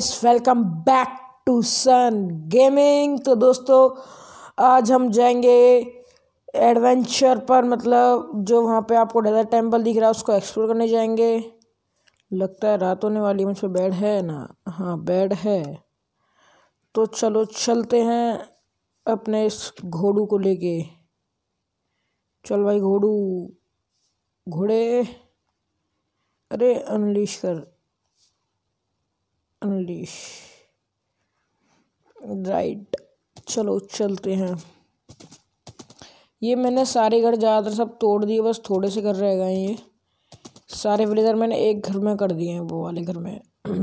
Guys welcome back to Sun Gaming तो दोस्तों आज हम जाएंगे एडवेंचर पर मतलब जो वहाँ पे आपको डेजर टेम्पल दिख रहा है उसको एक्सप्लोर करने जाएंगे लगता है रात होने वाली मुझ पर बेड है ना हाँ बेड है तो चलो चलते हैं अपने इस घोड़ू को लेके चल भाई घोड़ू घोड़े अरे अनलिश कर अनलीश राइट चलो चलते हैं ये मैंने सारे घर ज़्यादातर सब तोड़ दिए बस थोड़े से घर रह गए ये सारे विलेजर मैंने एक घर में कर दिए हैं वो वाले घर में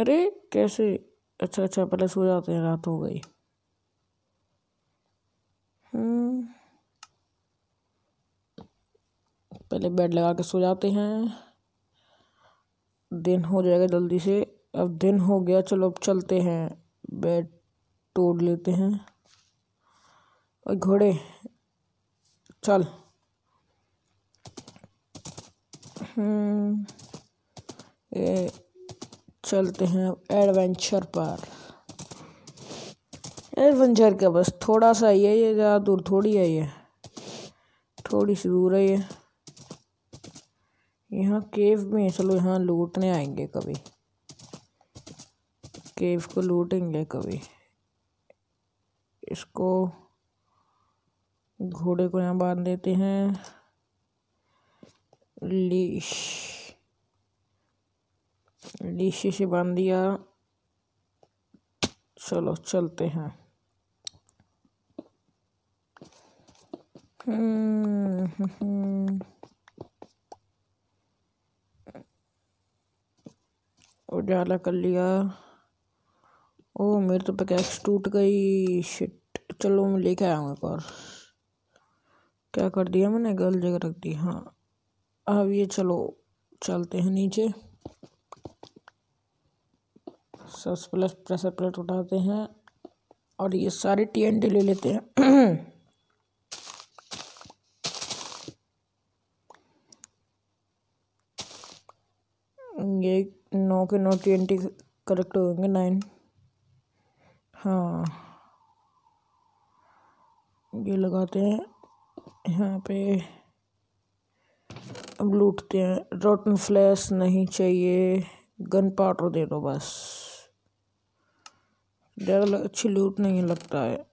अरे कैसे अच्छा अच्छा पहले सो जाते हैं रात हो गई हम्म। पहले बेड लगा के सो जाते हैं दिन हो जाएगा जल्दी से अब दिन हो गया चलो अब चलते हैं बैट तोड़ लेते हैं और घोड़े चल ए, हम्म, चलते हैं एडवेंचर पर एडवेंचर का बस थोड़ा सा ही है ये ज़्यादा दूर थोड़ी है ये थोड़ी सी दूर है ये यहाँ केव में चलो यहाँ लूटने आएंगे कभी केव को लूटेंगे कभी इसको घोड़े को यहाँ बांध देते हैं लीश लीशी से बांध दिया चलो चलते हैं हम्म हम्म, हम्म। उजाला कर लिया ओ मेरी तो पिकैक्स टूट गई शिट चलो मैं लेके आया हूँ एक और क्या कर दिया मैंने गल जगह रख दी हाँ अब ये चलो चलते हैं नीचे सस प्लस प्रेशर प्लेट उठाते हैं और ये सारे टी ले लेते हैं ये नौ के नौ ट्वेंटी करेक्ट होंगे नाइन हाँ ये लगाते हैं यहाँ पे अब लूटते हैं रोटन फ्लैश नहीं चाहिए गन पाउडर दे दो बस ज़्यादा अच्छी लूट नहीं लगता है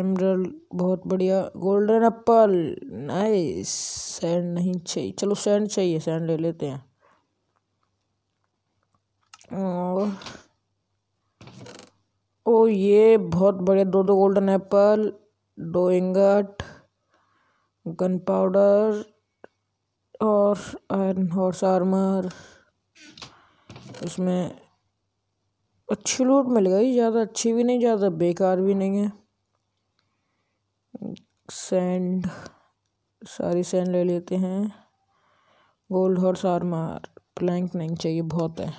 एमरल बहुत बढ़िया गोल्डन एप्पल नाइस सैंड नहीं चाहिए चलो सैंड चाहिए सैंड ले लेते हैं और ये बहुत बढ़िया दो दो गोल्डन एप्पल दो इंगट गन पाउडर और आयरन हॉर्स आर्मर इसमें अच्छी लूट मिल गई ज़्यादा अच्छी भी नहीं ज़्यादा बेकार भी नहीं है सैंड सारी सैंड ले लेते हैं गोल्ड हॉर्स आर्मर प्लैंक नहीं चाहिए बहुत है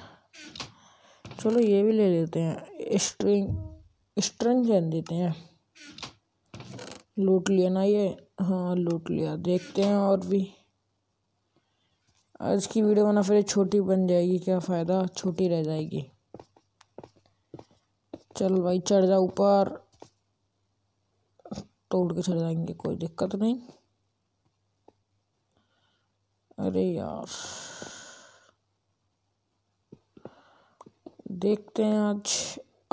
चलो ये भी ले लेते हैं स्ट्रिंग स्ट्रिंग पहन देते हैं लूट लिया ना ये हाँ लूट लिया देखते हैं और भी आज की वीडियो बना फिर छोटी बन जाएगी क्या फ़ायदा छोटी रह जाएगी चल भाई चढ़ जा ऊपर तोड़ के चढ़ जाएंगे कोई दिक्कत नहीं अरे यार देखते हैं आज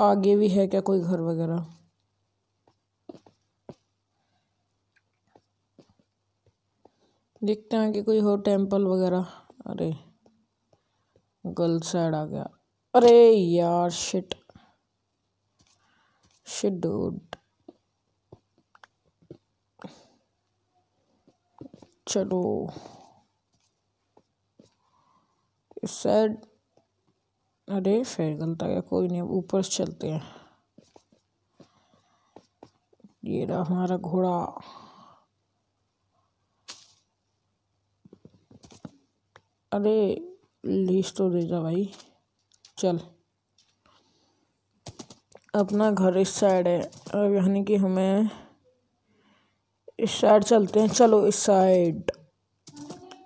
आगे भी है क्या कोई घर वगैरह देखते हैं कि कोई हो टेंपल वगैरह अरे गर्ल साइड आ गया अरे यार शिट शिट चलो इस साइड अरे फिर गलत आ गया कोई नहीं ऊपर से चलते हैं ये रहा हमारा घोड़ा अरे लीज तो दे जा भाई चल अपना घर इस साइड है अब यानी कि हमें इस साइड चलते हैं चलो इस साइड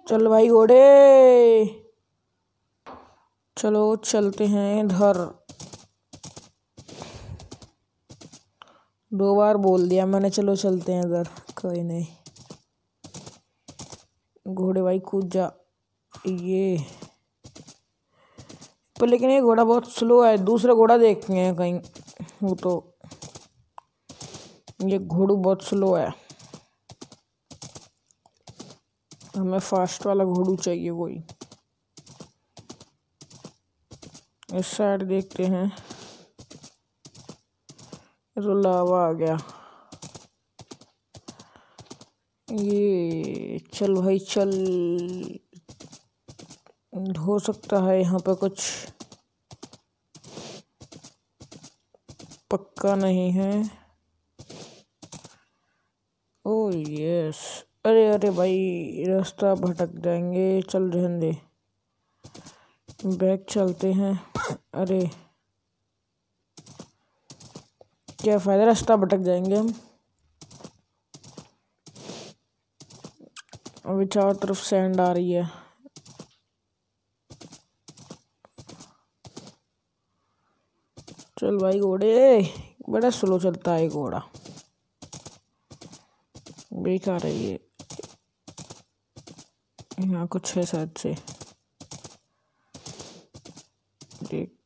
चल भाई घोड़े चलो चलते हैं इधर दो बार बोल दिया मैंने चलो चलते हैं इधर कोई नहीं घोड़े भाई कूद जा ये पर लेकिन ये घोड़ा बहुत स्लो है दूसरा घोड़ा देखते हैं कहीं वो तो ये घोड़ू बहुत स्लो है हमें फास्ट वाला घोड़ू चाहिए कोई इस साइड देखते हैं रुलावा आ गया ये चल भाई चल हो सकता है यहाँ पे कुछ पक्का नहीं है ओ oh यस अरे अरे भाई रास्ता भटक जाएंगे चल रहे बैग चलते हैं अरे क्या फ़ायदा रास्ता भटक जाएंगे हम अभी चारों तरफ सैंड आ रही है चल भाई घोड़े बड़ा स्लो चलता है घोड़ा बेकार है ये यहाँ कुछ है शायद से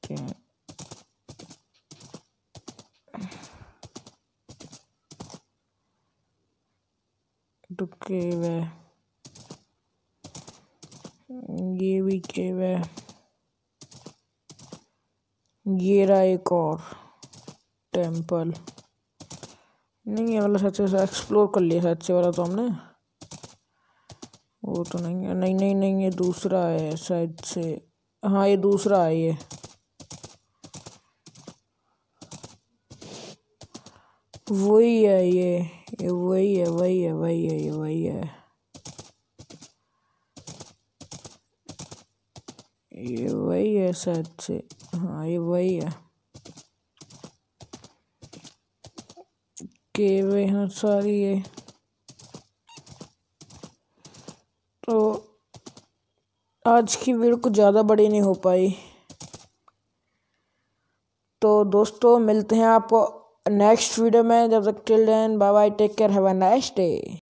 second. Duque है ये भी केव है ये रहा एक और टेम्पल नहीं ये वाला सच्चे एक्सप्लोर कर लिया सच्चे वाला तो हमने वो तो नहीं है नहीं नहीं नहीं ये दूसरा है शायद से हाँ ये दूसरा है ये वही है ये ये वही है वही है वही है ये वही है ये वही है शायद से हाँ ये वही है के वे हैं सारी ये तो आज की वीडियो कुछ ज़्यादा बड़ी नहीं हो पाई तो दोस्तों मिलते हैं आपको next video mein jab children. bye bye take care have a nice day